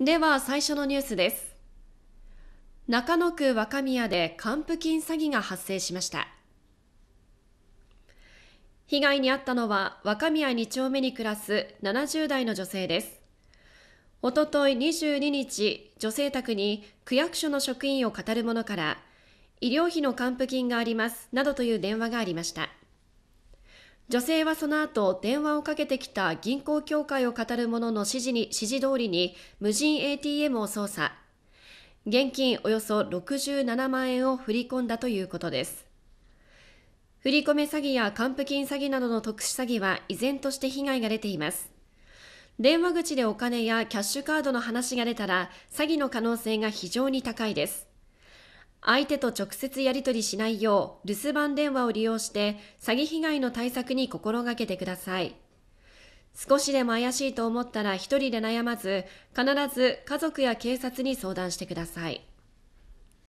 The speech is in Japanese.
では最初のニュースです中野区若宮で還付金詐欺が発生しました被害に遭ったのは若宮2丁目に暮らす70代の女性ですおととい22日、女性宅に区役所の職員を語る者から、医療費の還付金がありますなどという電話がありました。女性はその後、電話をかけてきた銀行協会を語る者の指示に、指示通りに無人 ATM を操作。現金およそ67万円を振り込んだということです。振り込め詐欺や還付金詐欺などの特殊詐欺は依然として被害が出ています。電話口でお金やキャッシュカードの話が出たら詐欺の可能性が非常に高いです。相手と直接やり取りしないよう留守番電話を利用して詐欺被害の対策に心がけてください。少しでも怪しいと思ったら一人で悩まず必ず家族や警察に相談してください。